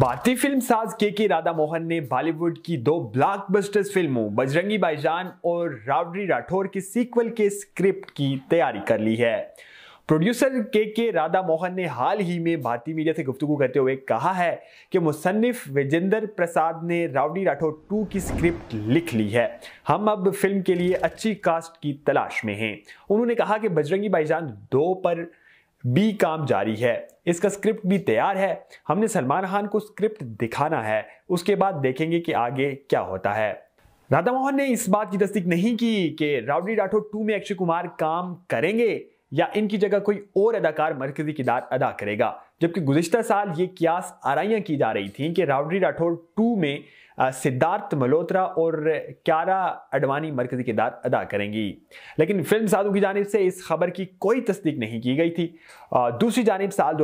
भारतीय फिल्म साज के के राधा मोहन ने बॉलीवुड की दो ब्लॉकबस्टर्स फिल्मों बजरंगी भाईजान और रावड़ी राठौर के सीक्वल के स्क्रिप्ट की तैयारी कर ली है प्रोड्यूसर के के राधा मोहन ने हाल ही में भारतीय मीडिया से गुफ्तगु करते हुए कहा है कि मुसन्फ विजेंद्र प्रसाद ने रावड़ी राठौर टू की स्क्रिप्ट लिख ली है हम अब फिल्म के लिए अच्छी कास्ट की तलाश में हैं उन्होंने कहा कि बजरंगी भाईजान दो पर बी काम जारी है इसका स्क्रिप्ट भी तैयार है हमने सलमान खान को स्क्रिप्ट दिखाना है उसके बाद देखेंगे कि आगे क्या होता है राधा मोहन ने इस बात की तस्दीक नहीं की कि रावड़ी राठौर टू में अक्षय कुमार काम करेंगे या इनकी जगह कोई और अदाकार मरकजी किरदार अदा करेगा जबकि गुजशत साल ये क्यास आरइयाँ की जा रही थी कि राउडरी राठौर टू में सिद्धार्थ मल्होत्रा और क्यारा अडवाणी मरकजी किरदार अदा करेंगी लेकिन फिल्म साधु की जानब से इस खबर की कोई तस्दीक नहीं की गई थी दूसरी जानब साल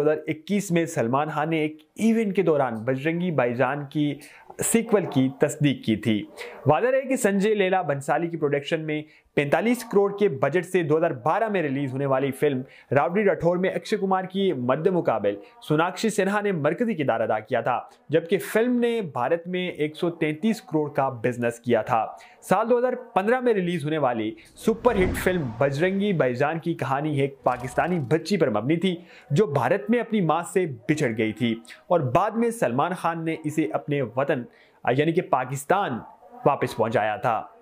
2021 में सलमान खान ने एक इवेंट के दौरान बजरंगी बाईजान की सीक्वल की तस्दीक की थी वादा रहे कि संजय लेला बंसाली की प्रोडक्शन में 45 करोड़ के बजट से 2012 में रिलीज होने वाली फिल्म रावड़ी राठौर में अक्षय कुमार की मद्द मुकाबले सोनाक्षी सिन्हा ने मरकजी किरदार अदा किया था जबकि फिल्म ने भारत में 133 करोड़ का बिजनेस किया था साल 2015 में रिलीज होने वाली सुपरहिट फिल्म बजरंगी बैजान की कहानी एक पाकिस्तानी बच्ची पर मबनी थी जो भारत में अपनी माँ से बिछड़ गई थी और बाद में सलमान खान ने इसे अपने वतन यानी कि पाकिस्तान वापस पहुंचाया था